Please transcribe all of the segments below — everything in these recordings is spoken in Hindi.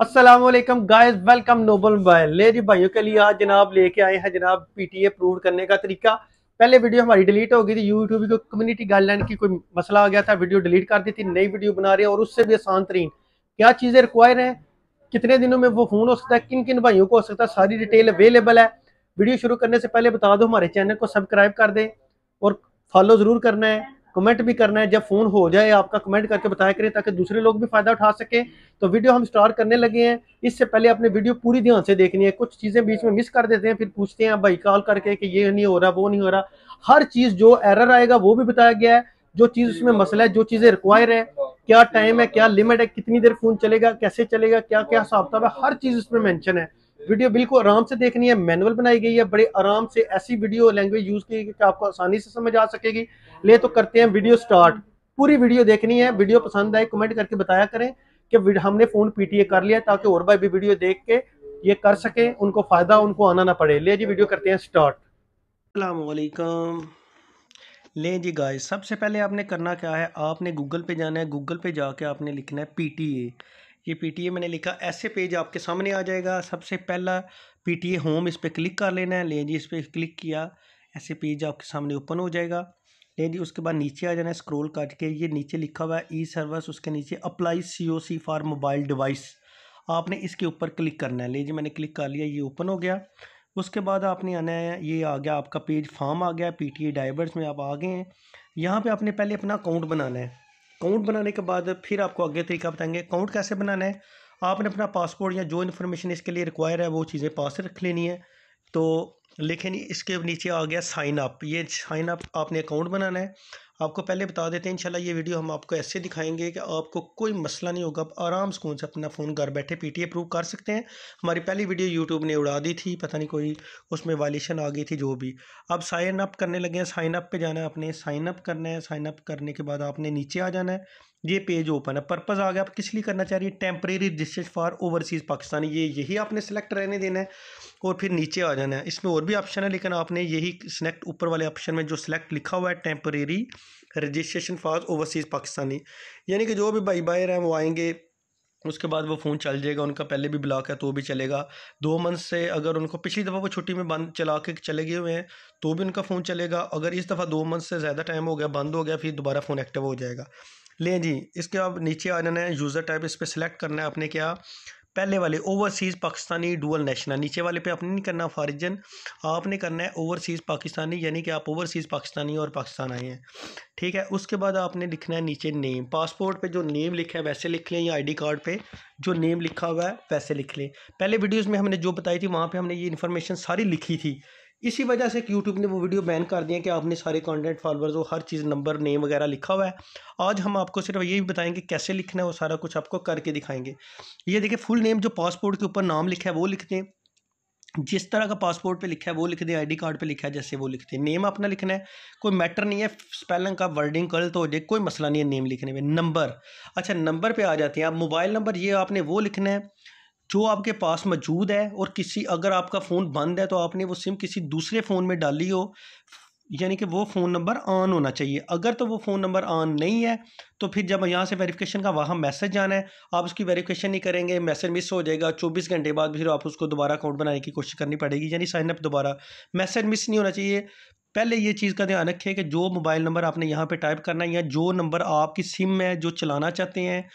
Aslam guys welcome Noble mobile ले जी भाइयों के लिए आज जनाब लेके आए हैं जनाब पीटीए प्रूव करने का तरीका पहले वीडियो हमारी डिलीट हो गई थी यूट्यूब की कम्युनिटी गाइडलाइन की कोई मसला आ गया था वीडियो डिलीट कर दी थी नई वीडियो बना रहे हैं और उससे भी आसान तरीन क्या चीज़ें रिक्वायर हैं कितने दिनों में वो फ़ोन हो सकता है किन किन भाइयों को हो सकता है सारी डिटेल अवेलेबल है वीडियो शुरू करने से पहले बता दो हमारे चैनल को सब्सक्राइब कर दें और फॉलो ज़रूर करना है कमेंट भी करना है जब फ़ोन हो जाए आपका कमेंट करके बताया करें ताकि दूसरे लोग भी फ़ायदा उठा सकें तो वीडियो हम स्टार्ट करने लगे हैं इससे पहले अपने वीडियो पूरी ध्यान से देखनी है कुछ चीज़ें बीच में मिस कर देते हैं फिर पूछते हैं भाई कॉल करके कि ये नहीं हो रहा वो नहीं हो रहा हर चीज़ जो एरर आएगा वो भी बताया गया है जो चीज़ उसमें मसला है जो चीज़ें रिक्वायर है क्या टाइम है क्या लिमिट है कितनी देर फ़ोन चलेगा कैसे चलेगा क्या क्या हिसाब है हर चीज़ उसमें मैंशन है वीडियो बिल्कुल आराम से देखनी है मैनुअल बनाई गई है बड़े आराम से ऐसी वीडियो लैंग्वेज यूज़ की कि आपको आसानी से समझ आ सकेगी ले तो करते हैं वीडियो स्टार्ट पूरी वीडियो देखनी है वीडियो पसंद आए कमेंट करके बताया करें कि हमने फ़ोन पीटीए कर लिया ताकि और भाई भी वीडियो देख के ये कर सके उनको फ़ायदा उनको आना ना पड़े ले जी वीडियो करते हैं स्टार्ट अलमेकम ले जी गाय सबसे पहले आपने करना क्या है आपने गूगल पे जाना है गूगल पे जाके आपने लिखना है पीटीए ये पीटीए मैंने लिखा ऐसे पेज आपके सामने आ जाएगा सबसे पहला पीटीए होम इस पर क्लिक कर लेना है ले जी इस पर क्लिक किया ऐसे पेज आपके सामने ओपन हो जाएगा नहीं जी उसके बाद नीचे आ जाना है स्क्रॉल करके ये नीचे लिखा हुआ है ई सर्विस उसके नीचे apply C O C for mobile device आपने इसके ऊपर क्लिक करना है ले जी मैंने क्लिक कर लिया ये ओपन हो गया उसके बाद आपने आना है ये आ गया आपका पेज फॉर्म आ गया पी टी डाइवर्स में आप आ गए हैं यहाँ पर आपने पहले अपना अकाउंट बनाना है अकाउंट बनाने के बाद फिर आपको आगे तरीका बताएंगे अकाउंट कैसे बनाना है आपने अपना पासपोर्ट या जो इन्फॉर्मेशन इसके लिए रिक्वायर है वो चीज़ें पास रख लेनी है तो लेकिन इसके नीचे आ गया साइन अप ये साइन अप आपने अकाउंट बनाना है आपको पहले बता देते हैं इंशाल्लाह ये वीडियो हम आपको ऐसे दिखाएंगे कि आपको कोई मसला नहीं होगा आप आराम सुकून से अपना फ़ोन घर बैठे पी टी अप्रूव कर सकते हैं हमारी पहली वीडियो यूट्यूब ने उड़ा दी थी पता नहीं कोई उसमें वायलेशन आ गई थी जो भी अब साइन अप करने लगे हैं साइन अप पर जाना है आपने साइन अप करना है साइन अप करने के बाद आपने नीचे आ जाना है ये पेज ओपन है पर्पज़ आ गया आप किस लिए करना चाह रही है temporary registration for overseas Pakistan ये यही आपने सेलेक्ट रहने देना है और फिर नीचे आ जाना है इसमें और भी ऑप्शन है लेकिन आपने यही सेलेक्ट ऊपर वाले ऑप्शन में जो सिलेक्ट लिखा हुआ है temporary registration for overseas Pakistani यानी कि जो भी भाई बाहर हैं वो आएंगे उसके बाद वो फ़ोन चल जाएगा उनका पहले भी ब्लॉक है तो भी चलेगा दो मंथ से अगर उनको पिछली दफ़ा वो छुट्टी में बंद चला के चले गए हुए हैं तो भी उनका फ़ोन चलेगा अगर इस दफ़ा दो मंथ से ज़्यादा टाइम हो गया बंद हो गया फिर दोबारा फ़ोन एक्टिव हो जाएगा लें जी इसके बाद नीचे आ जाना है यूज़र टाइप इस पर सिलेक्ट करना है अपने क्या पहले वाले ओवरसीज़ पाकिस्तानी डुअल नेशनल नीचे वाले पे आपने नहीं करना फ़ारिजन आपने करना है ओवरसीज़ पाकिस्तानी यानी कि आप ओवरसीज़ पाकिस्तानी और पाकिस्तान आए हैं ठीक है उसके बाद आपने लिखना है नीचे नेम पासपोर्ट पे जो नेम लिखा है वैसे लिख लें या आईडी कार्ड पे जो नेम लिखा हुआ है वैसे लिख लें पहले वीडियोज़ में हमने जो बताई थी वहाँ पर हमने ये इन्फॉर्मेशन सारी लिखी थी इसी वजह से यूट्यूब ने वो वीडियो बैन कर दिया कि आपने सारे कंटेंट फॉलोअर्स वो हर चीज़ नंबर नेम वगैरह लिखा हुआ है आज हम आपको सिर्फ यही बताएंगे कैसे लिखना है वो सारा कुछ आपको करके दिखाएंगे ये देखिए फुल नेम जो पासपोर्ट के ऊपर नाम लिखा है वो लिख दें जिस तरह का पासपोर्ट पे लिखा है वो लिख दें आईडी कार्ड पे लिखा है जैसे वो लिखते हैं नेम अपना लिखना है कोई मैटर नहीं है स्पेलिंग का वर्डिंग गलत हो जाए कोई मसला नहीं है नेम लिखने में नंबर अच्छा नंबर पे आ जाते हैं आप मोबाइल नंबर ये आपने वो लिखना है जो आपके पास मौजूद है और किसी अगर आपका फ़ोन बंद है तो आपने वो सिम किसी दूसरे फ़ोन में डाली हो यानी कि वो फ़ोन नंबर ऑन होना चाहिए अगर तो वो फ़ोन नंबर ऑन नहीं है तो फिर जब यहाँ से वेरिफिकेशन का वहाँ मैसेज जाना है आप उसकी वेरिफिकेशन नहीं करेंगे मैसेज मिस हो जाएगा चौबीस घंटे बाद फिर आप उसको दोबारा अकाउंट बनाने की कोशिश करनी पड़ेगी यानी साइनअप दोबारा मैसेज मिस नहीं होना चाहिए पहले ये चीज़ का ध्यान रखिए कि जो मोबाइल नंबर आपने यहाँ पर टाइप करना है या जो नंबर आपकी सिम है जो चलाना चाहते हैं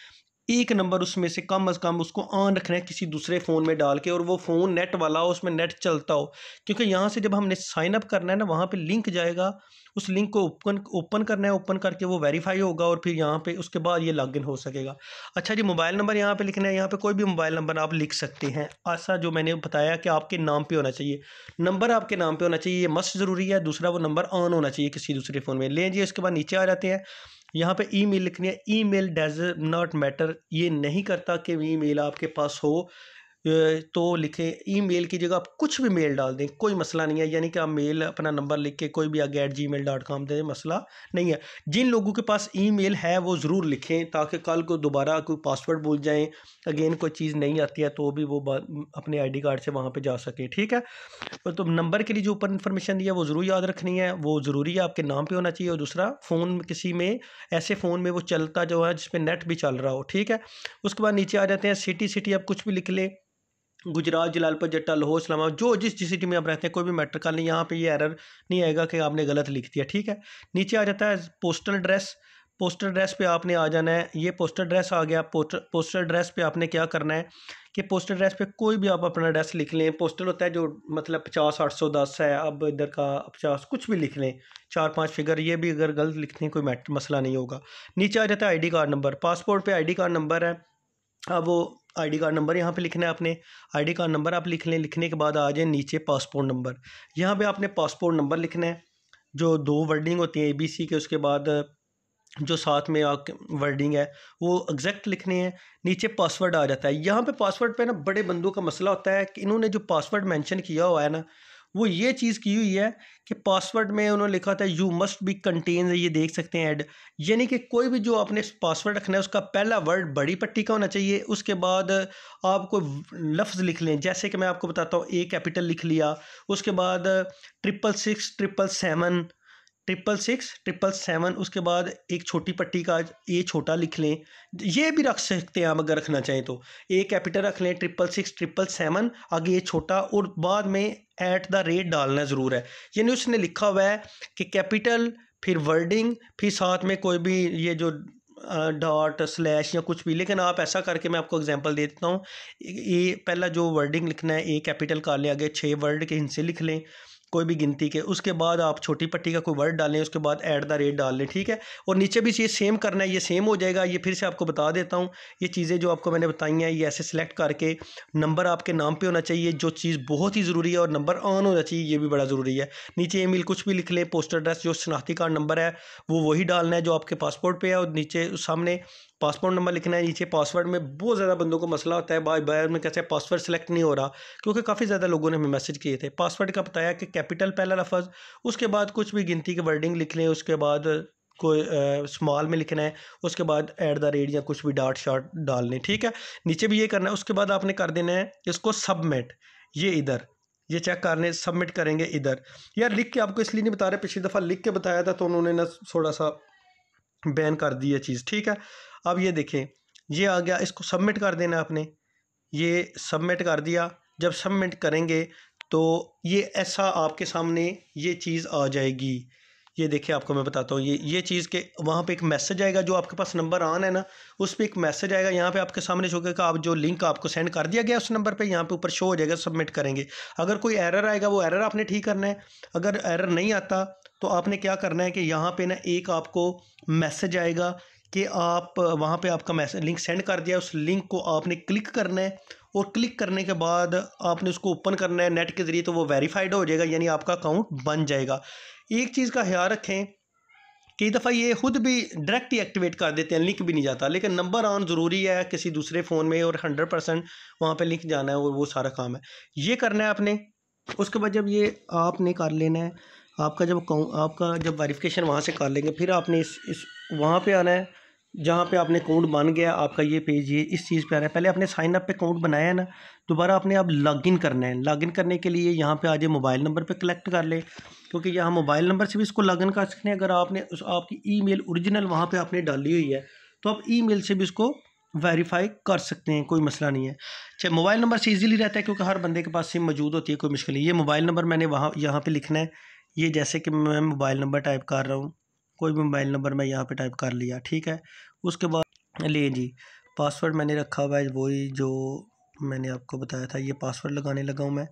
एक नंबर उसमें से कम अज़ कम उसको ऑन रखना है किसी दूसरे फ़ोन में डाल के और वो फ़ोन नेट वाला हो उसमें नेट चलता हो क्योंकि यहाँ से जब हमने साइन अप करना है ना वहाँ पे लिंक जाएगा उस लिंक को ओपन ओपन करना है ओपन करके वो वेरीफाई होगा और फिर यहाँ पे उसके बाद ये लॉगिन हो सकेगा अच्छा जी मोबाइल नंबर यहाँ पे लिखना है यहाँ पर कोई भी मोबाइल नंबर आप लिख सकते हैं ऐसा जो मैंने बताया कि आपके नाम पर होना चाहिए नंबर आपके नाम पर होना चाहिए ये मस्ट ज़रूरी है दूसरा वो नंबर ऑन होना चाहिए किसी दूसरे फ़ोन में लें जी इसके बाद नीचे आ जाते हैं यहाँ पे ईमेल लिखनी है ईमेल डज नॉट मैटर ये नहीं करता कि ईमेल आपके पास हो तो लिखें ईमेल की जगह आप कुछ भी मेल डाल दें कोई मसला नहीं है यानी कि आप मेल अपना नंबर लिख के कोई भी आगे at gmail dot com दे मसला नहीं है जिन लोगों के पास ईमेल है वो ज़रूर लिखें ताकि कल को दोबारा कोई पासवर्ड भूल जाएँ अगेन कोई चीज़ नहीं आती है तो भी वो अपने आई डी कार्ड से वहाँ पर जा सकें ठीक है तो नंबर के लिए जो ऊपर इन्फॉर्मेशन दी है वो ज़रूर याद रखनी है वो ज़रूरी है आपके नाम पर होना चाहिए और दूसरा फ़ोन किसी में ऐसे फ़ोन में वो चलता जो है जिसमें नेट भी चल रहा हो ठीक है उसके बाद नीचे आ जाते हैं सिटी सिटी आप कुछ भी लिख लें गुजरात जलालपुर जट्टा लाहौर इस्लामाबाद जो जिस जिस सिटी में आप रहते हैं कोई भी मैटर का नहीं यहाँ पे ये एरर नहीं आएगा कि आपने गलत लिख दिया ठीक है नीचे आ जाता है पोस्टल ड्रेस पोस्टल ड्रेस पे आपने आ जाना है ये पोस्टल ड्रेस आ गया पोस्टल ड्रेस पे आपने क्या करना है कि पोस्टल ड्रेस पे कोई भी आप अपना ड्रेस लिख लें पोस्टल होता है जो मतलब पचास आठ सौ दस है अब इधर का पचास कुछ भी लिख लें चार पांच फिगर ये भी अगर गलत लिखते हैं कोई मैटर मसला नहीं होगा नीचे आ जाता है D card number passport I D card number है अब वो आईडी कार्ड नंबर यहाँ पे लिखना है आपने आईडी कार्ड नंबर आप लिख लें लिखने के बाद आ जाए नीचे पासपोर्ट नंबर यहाँ पे आपने पासपोर्ट नंबर लिखना है जो दो वर्डिंग होती है ए बी सी के उसके बाद जो साथ में वर्डिंग है वो एग्जैक्ट लिखने हैं नीचे पासवर्ड आ जाता है यहाँ पे पासवर्ड पे ना बड़े बंदों का मसला होता है कि इन्होंने जो पासवर्ड मेंशन किया हुआ है ना वो ये चीज़ की हुई है कि पासवर्ड में उन्होंने लिखा था यू मस्ट बी कंटेन ये देख सकते हैं ऐड यानी कि कोई भी जो आपने पासवर्ड रखना है उसका पहला वर्ड बड़ी पट्टी का होना चाहिए उसके बाद आप कोई लफ्ज़ लिख लें जैसे कि मैं आपको बताता हूँ ए कैपिटल लिख लिया उसके बाद triple six triple seven triple six triple seven उसके बाद एक छोटी पट्टी का ए छोटा लिख लें ये भी रख सकते हैं आप अगर रखना चाहें तो ए कैपिटल रख लें ट्रिपल सिक्स ट्रिपल सेवन आगे ये छोटा और बाद में एट द रेट डालना ज़रूर है यानी उसने लिखा हुआ है कि कैपिटल फिर वर्डिंग फिर साथ में कोई भी ये जो डॉट स्लैश या कुछ भी लेकिन आप ऐसा करके मैं आपको एग्जांपल दे देता हूँ ए पहला जो वर्डिंग लिखना है ए कैपिटल का ले आगे छः वर्ड के इनसे लिख लें कोई भी गिनती के उसके बाद आप छोटी पट्टी का कोई वर्ड डालें उसके बाद ऐट द रेट डाल लें ठीक है और नीचे भी ये सेम करना है ये सेम हो जाएगा ये फिर से आपको बता देता हूँ ये चीज़ें जो आपको मैंने बताई हैं ये ऐसे सेलेक्ट करके नंबर आपके नाम पर होना चाहिए जो चीज़ बहुत ही ज़रूरी है और नंबर ऑन होना चाहिए ये भी बड़ा ज़रूरी है नीचे ई कुछ भी लिख लें पोस्टर एड्रेस जो शनाख्ती कार्ड नंबर है वो वही डालना है जो आपके पासपोर्ट पर है और नीचे सामने पासपोर्ट नंबर लिखना है नीचे पासवर्ड में बहुत ज़्यादा बंदों को मसला होता है बार बाय में कैसे पासवर्ड सेलेक्ट नहीं हो रहा क्योंकि काफ़ी ज़्यादा लोगों ने हमें मैसेज किए थे पासवर्ड का बताया कि कैपिटल पहला लफज उसके बाद कुछ भी गिनती की वर्डिंग लिख लें उसके बाद कोई स्मॉल में लिखना है उसके बाद एट द रेट या कुछ भी डाट शार्ट डालने ठीक है नीचे भी ये करना है उसके बाद आपने कर देना है इसको सबमिट ये इधर ये चेक करने सबमिट करेंगे इधर यार लिख के आपको इसलिए नहीं बता रहे पिछली दफ़ा लिख के बताया था तो उन्होंने ना थोड़ा सा बैन कर दी है चीज़ ठीक है अब ये देखें ये आ गया इसको सबमिट कर देना आपने ये सबमिट कर दिया जब सबमिट करेंगे तो ये ऐसा आपके सामने ये चीज़ आ जाएगी ये देखिए आपको मैं बताता हूँ ये ये चीज़ के वहाँ पे एक मैसेज आएगा जो आपके पास नंबर आना है ना उस पर एक मैसेज आएगा यहाँ पे आपके सामने शो करेगा आप जो लिंक आपको सेंड कर दिया गया उस नंबर पे यहाँ पे ऊपर शो हो जाएगा सबमिट करेंगे अगर कोई एरर आएगा वो एरर आपने ठीक करना है अगर एरर नहीं आता तो आपने क्या करना है कि यहाँ पर ना एक आपको मैसेज आएगा कि आप वहाँ पे आपका मैसेज लिंक सेंड कर दिया उस लिंक को आपने क्लिक करना है और क्लिक करने के बाद आपने उसको ओपन करना है नेट के ज़रिए तो वो वेरीफाइड हो जाएगा यानी आपका अकाउंट बन जाएगा एक चीज़ का ख्याल रखें कई दफ़ा ये खुद भी डायरेक्ट ही एक्टिवेट कर देते हैं लिंक भी नहीं जाता लेकिन नंबर ऑन ज़रूरी है किसी दूसरे फ़ोन में और हंड्रेड परसेंट वहाँ पर लिंक जाना है और वो सारा काम है ये करना है आपने उसके बाद जब ये आपने कर लेना है आपका जब आपका जब वेरिफिकेशन वहाँ से कर लेंगे फिर आपने इस इस वहाँ पे आना है जहाँ पे आपने अकाउंट बन गया आपका ये पेज ये इस चीज़ पे आ रहा है पहले आपने साइन अप पे अकाउंट बनाया है ना दोबारा आपने अब लॉगिन करना है लॉगिन करने के लिए यहाँ पे आज मोबाइल नंबर पे कलेक्ट कर ले क्योंकि यहाँ मोबाइल नंबर से भी इसको लॉगिन कर सकते हैं अगर आपने उस आपकी ईमेल ओरिजिनल वहाँ पर आपने डाली हुई है तो आप मेल से भी इसको वेरीफाई कर सकते हैं कोई मसला नहीं है चाहे मोबाइल नंबर से ईज़िली रहता है क्योंकि हर बंदे के पास सिम मौजूद होती है कोई मुश्किल नहीं ये मोबाइल नंबर मैंने वहाँ यहाँ पर लिखना है ये जैसे कि मैं मोबाइल नंबर टाइप कर रहा हूँ कोई भी मोबाइल नंबर मैं यहाँ पे टाइप कर लिया ठीक है उसके बाद ले जी पासवर्ड मैंने रखा हुआ है वही जो मैंने आपको बताया था ये पासवर्ड लगाने लगा हूँ मैं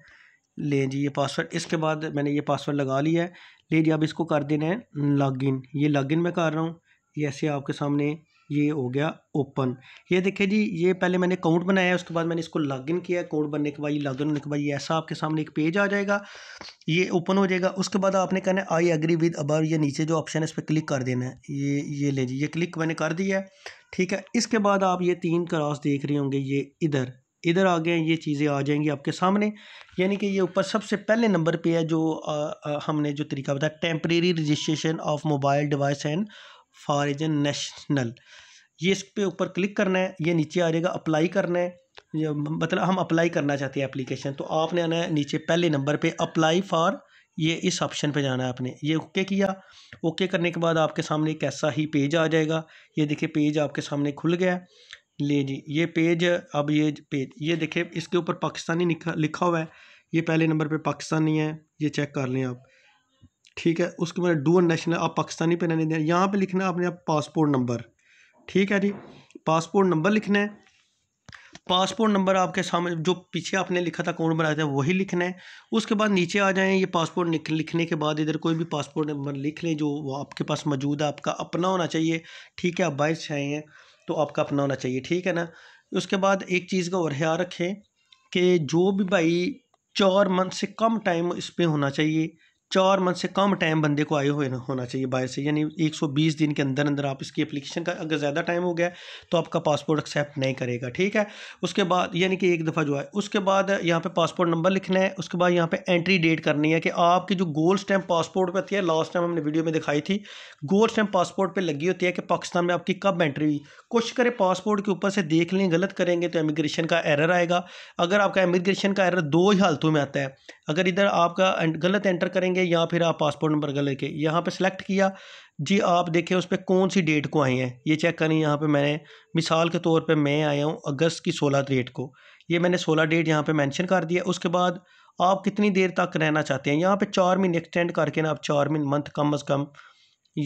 ले जी ये पासवर्ड इसके बाद मैंने ये पासवर्ड लगा लिया है ले जी अब इसको कर देना है लॉगिन ये लॉगिन मैं कर रहा हूँ ये ऐसे आपके सामने ये हो गया ओपन ये देखिए जी ये पहले मैंने अकाउंट बनाया उसके बाद मैंने इसको लॉगिन किया अकाउंट बनने के बाद ये लॉगिन होने के बाद ये ऐसा आपके सामने एक पेज आ जाएगा ये ओपन हो जाएगा उसके बाद आपने कहना है आई एग्री विद अबाव ये नीचे जो ऑप्शन है इस पर क्लिक कर देना है ये ये ले जी ये क्लिक मैंने कर दिया है ठीक है इसके बाद आप ये तीन क्रॉस देख रहे होंगे ये इधर इधर आ गए ये चीज़ें आ जाएंगी आपके सामने यानी कि ये ऊपर सबसे पहले नंबर पे है जो आ, आ, हमने जो तरीका बताया temporary registration of mobile device and foreign national ये इस पे ऊपर क्लिक करना है ये नीचे आ जाएगा अप्लाई करना है मतलब हम अप्लाई करना चाहते हैं एप्लीकेशन तो आपने आना है नीचे पहले नंबर पे अप्लाई फॉर ये इस ऑप्शन पे जाना है आपने ये ओके किया ओके करने के बाद आपके सामने एक ऐसा ही पेज आ जाएगा ये देखिए पेज आपके सामने खुल गया है ले जी ये पेज अब ये पेज ये देखिए इसके ऊपर पाकिस्तानी लिखा हुआ है ये पहले नंबर पर पाकिस्तानी है ये चेक कर लें आप ठीक है उसके बाद डू नेशनल आप पाकिस्तानी पे रहने दें यहाँ पे लिखना है आपने आप पासपोर्ट नंबर ठीक है जी पासपोर्ट नंबर लिखना है पासपोर्ट नंबर आपके सामने जो पीछे आपने लिखा था कौन बनाया था वही लिखना है उसके बाद नीचे आ जाएं ये पासपोर्ट लिखने के बाद इधर कोई भी पासपोर्ट नंबर लिख लें जो आपके पास मौजूद है आपका अपना होना चाहिए ठीक है आप बाइस से आए हैं तो आपका अपना होना चाहिए ठीक है ना उसके बाद एक चीज़ का और ख्याल रखें कि जो भी भाई चार मंथ से कम टाइम इस पर होना चाहिए चार मंथ से कम टाइम बंदे को आए हुए होना चाहिए बाहर से यानी 120 दिन के अंदर अंदर आप इसकी एप्लीकेशन का अगर ज़्यादा टाइम हो गया तो आपका पासपोर्ट एक्सेप्ट नहीं करेगा ठीक है उसके बाद यानी कि एक दफ़ा जो है उसके बाद यहाँ पे पासपोर्ट नंबर लिखना है उसके बाद यहाँ पे एंट्री डेट करनी है कि आपकी जो गोल्ड स्टैम्प पासपोर्ट पर थी है लास्ट टाइम हमने वीडियो में दिखाई थी गोल्ड स्टैम्प पासपोर्ट पर लगी होती है कि पाकिस्तान में आपकी कब एंट्री हुई कोशिश करें पासपोर्ट के ऊपर से देख लें गलत करेंगे तो इमिग्रेशन का एरर आएगा अगर आपका इमिग्रेशन का एरर दो ही हालतों में आता है अगर इधर आपका गलत एंटर करेंगे करेंगे या फिर आप पासपोर्ट नंबर का लेके यहाँ पे सेलेक्ट किया जी आप देखें उस पर कौन सी डेट को आए हैं ये चेक करें यहाँ पे मैंने मिसाल के तौर पे मैं आया हूँ अगस्त की सोलह डेट को ये मैंने सोलह डेट यहाँ पे मेंशन कर दिया उसके बाद आप कितनी देर तक रहना चाहते हैं यहाँ पर चार महीने एक्सटेंड करके ना आप चार महीने मंथ कम अज़ कम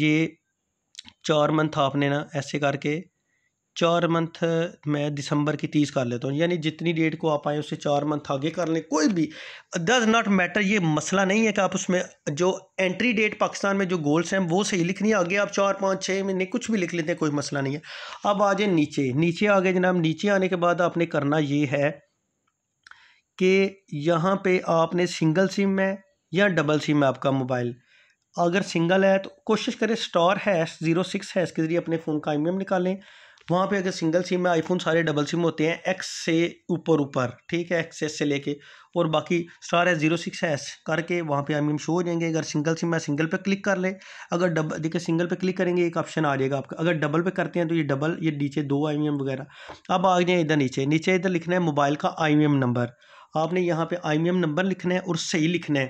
ये चार मंथ आपने ना ऐसे करके चार मंथ मैं दिसंबर की तीस कर लेता हूँ यानी जितनी डेट को आप आए उससे चार मंथ आगे कर लें कोई भी डज नॉट मैटर ये मसला नहीं है कि आप उसमें जो एंट्री डेट पाकिस्तान में जो गोल्स हैं वो सही लिखनी है आगे आप चार पाँच छः महीने कुछ भी लिख लेते हैं कोई मसला नहीं है अब आ जाए नीचे नीचे आ गए जनाब नीचे आने के बाद आपने करना ये है कि यहाँ पर आपने सिंगल सिम है या डबल सिम है आपका मोबाइल अगर सिंगल है तो कोशिश करें star hash zero six hash के ज़रिए अपने फ़ोन का एम निकालें वहाँ पे अगर सिंगल सिम में आईफोन सारे डबल सिम होते हैं एक्स से ऊपर ऊपर ठीक है एक्स एस से लेके और बाकी स्टार है जीरो सिक्स एस करके वहाँ पे हम शो हो जाएंगे अगर सिंगल सिम है सिंगल पे क्लिक कर ले अगर डबल देखिए सिंगल पे क्लिक करेंगे एक ऑप्शन आ जाएगा आपका अगर डबल पे करते हैं तो ये डबल ये नीचे दो आई वगैरह अब आ जाए इधर नीचे नीचे इधर लिखना है मोबाइल का आई नंबर आपने यहाँ पर आई नंबर लिखना है और सही लिखना है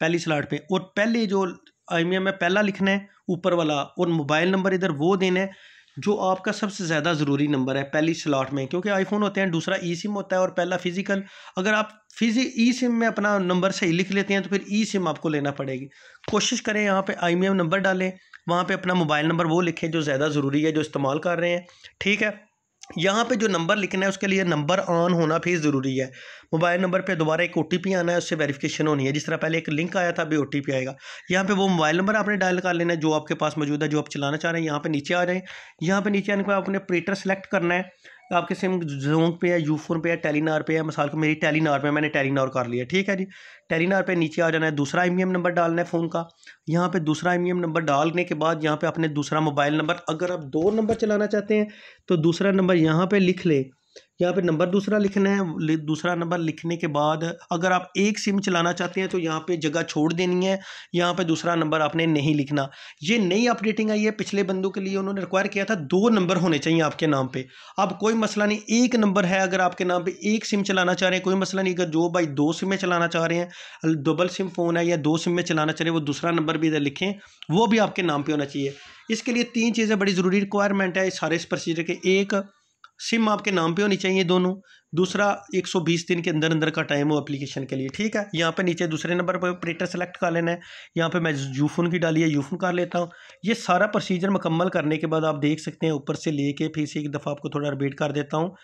पहली स्लाट पर और पहले जो आई में पहला लिखना है ऊपर वाला और मोबाइल नंबर इधर वो देना है जो आपका सबसे ज़्यादा ज़रूरी नंबर है पहली स्लॉट में क्योंकि आईफोन होते हैं दूसरा ई सिम होता है और पहला फिज़िकल अगर आप फिजी ई सिम में अपना नंबर सही लिख लेते हैं तो फिर ई सिम आपको लेना पड़ेगी कोशिश करें यहाँ पे आई नंबर डालें वहाँ पे अपना मोबाइल नंबर वो लिखें जो ज़्यादा ज़रूरी है जो इस्तेमाल कर रहे हैं ठीक है यहाँ पे जो नंबर लिखना है उसके लिए नंबर ऑन होना भी ज़रूरी है मोबाइल नंबर पे दोबारा एक ओ आना है उससे वेरिफिकेशन होनी है जिस तरह पहले एक लिंक आया था अभी ओ आएगा यहाँ पे वो मोबाइल नंबर आपने डायल कर लेना है जो आपके पास मौजूद है जो आप चलाना चाह रहे हैं यहाँ पे नीचे आ रहे हैं यहाँ पे नीचे आने के बाद आपने प्रिंटर सेलेक्ट करना है तो आपके सिम जोंग पे है फोन पे है टेलीनार पे है मिसाल को मेरी टेलीनार पे मैंने टेलीनार कर लिया ठीक है जी टेलीनार पे नीचे आ जाना है दूसरा एम नंबर डालना है फ़ोन का यहाँ पे दूसरा एम नंबर डालने के बाद यहाँ पे अपने दूसरा मोबाइल नंबर अगर आप दो नंबर चलाना चाहते हैं तो दूसरा नंबर यहाँ पर लिख लें यहाँ पे नंबर दूसरा लिखना है दूसरा नंबर लिखने के बाद अगर आप एक सिम चलाना चाहते हैं तो यहाँ पे जगह छोड़ देनी है यहाँ पे दूसरा नंबर आपने नहीं लिखना ये नई अपडेटिंग आई है पिछले बंदों के लिए उन्होंने रिक्वायर किया था दो नंबर होने चाहिए आपके नाम पे अब कोई मसला नहीं एक नंबर है अगर आपके नाम पर एक सिम चलाना चाह रहे हैं कोई मसला नहीं अगर जो भाई दो सिमें चलाना चाह रहे हैं डबल सिम फ़ोन है या दो सिम में चलाना चाह रहे हैं वो दूसरा नंबर भी इधर लिखें वो भी आपके नाम पर होना चाहिए इसके लिए तीन चीज़ें बड़ी ज़रूरी रिक्वायरमेंट है सारे इस प्रोसीजर के एक सिम आपके नाम पे होनी चाहिए दोनों दूसरा 120 दिन के अंदर अंदर का टाइम हो एप्लीकेशन के लिए ठीक है यहाँ पे नीचे दूसरे नंबर पर ऑपरेटर सेलेक्ट कर लेना है यहाँ पे मैं यूफोन की डाली है यूफोन कर लेता हूँ ये सारा प्रोसीजर मुकम्मल करने के बाद आप देख सकते हैं ऊपर से ले कर फिर से एक दफ़ा आपको थोड़ा रिपीट कर देता हूँ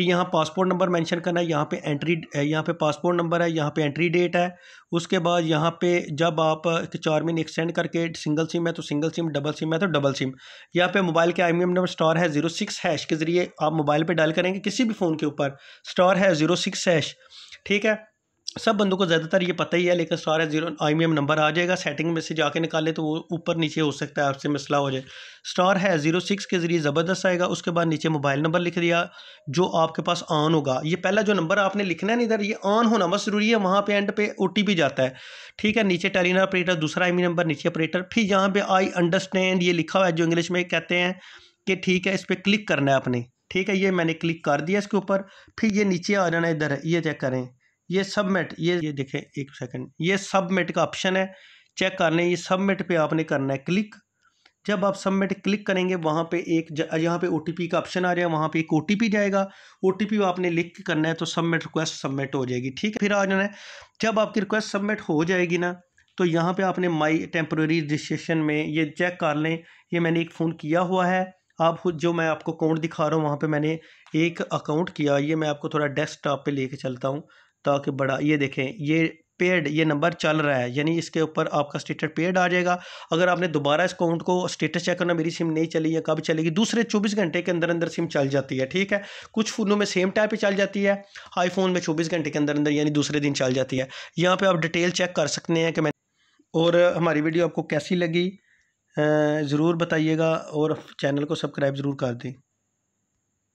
कि यहाँ पासपोर्ट नंबर मेंशन करना है यहाँ पे एंट्री यहाँ पे पासपोर्ट नंबर है यहाँ पे एंट्री डेट है उसके बाद यहाँ पे जब आप चार महीने एक्सटेंड करके सिंगल सिम है तो सिंगल सिम डबल सिम है तो डबल सिम यहाँ पे मोबाइल के आई नंबर स्टार है जीरो सिक्स हैश के ज़रिए आप मोबाइल पर डायल करेंगे किसी भी फ़ोन के ऊपर स्टार है ज़ीरो सिक्स हैश ठीक है सब बंदों को ज़्यादातर ये पता ही है लेकिन सारे जीरो आई एम नंबर आ जाएगा सेटिंग में से जाके निकाले तो वो ऊपर नीचे हो सकता है आपसे मसला हो जाए स्टार है जीरो सिक्स के ज़रिए ज़बरदस्त आएगा उसके बाद नीचे मोबाइल नंबर लिख दिया जो आपके पास ऑन होगा ये पहला जो नंबर आपने लिखना है ना इधर ये ऑन होना बस ज़रूरी है वहाँ पर एंड पे ओ जाता है ठीक है नीचे टेलीनर ऑपरेटर दूसरा आई नंबर नीचे ऑपरेटर फिर यहाँ पर आई अंडरस्टैंड ये लिखा हुआ है जो इंग्लिश में कहते हैं कि ठीक है इस पर क्लिक करना है आपने ठीक है ये मैंने क्लिक कर दिया इसके ऊपर फिर ये नीचे आ जाना इधर ये चेक करें ये सबमिट ये ये देखें एक सेकंड ये सबमिट का ऑप्शन है चेक कर लें ये सबमिट पे आपने करना है क्लिक जब आप सबमिट क्लिक करेंगे वहाँ पे एक यहाँ पे ओ का ऑप्शन आ रहा है वहाँ पे एक ओ जाएगा ओ आपने लिख करना है तो सबमिट रिक्वेस्ट सबमिट हो जाएगी ठीक है फिर आ जाना है जब आपकी रिक्वेस्ट सबमिट हो जाएगी ना तो यहाँ पे आपने माय टेम्प्रेरी रजिस्ट्रेशन में ये चेक कर लें ये मैंने एक फ़ोन किया हुआ है आप जो मैं आपको अकाउंट दिखा रहा हूँ वहाँ पर मैंने एक अकाउंट किया ये मैं आपको थोड़ा पर ले कर चलता हूँ ताकि बड़ा ये देखें ये पेड ये नंबर चल रहा है यानी इसके ऊपर आपका स्टेटस पेड आ जाएगा अगर आपने दोबारा इस अकाउंट को स्टेटस चेक करना मेरी सिम नहीं चली या कब चलेगी दूसरे 24 घंटे के अंदर अंदर सिम चल जाती है ठीक है कुछ फ़ोनों में सेम टाइप ही चल जाती है आईफोन में चौबीस घंटे के अंदर अंदर यानी दूसरे दिन चल जाती है यहाँ पर आप डिटेल चेक कर सकते हैं कि मैं और हमारी वीडियो आपको कैसी लगी ज़रूर बताइएगा और चैनल को सब्सक्राइब ज़रूर कर दें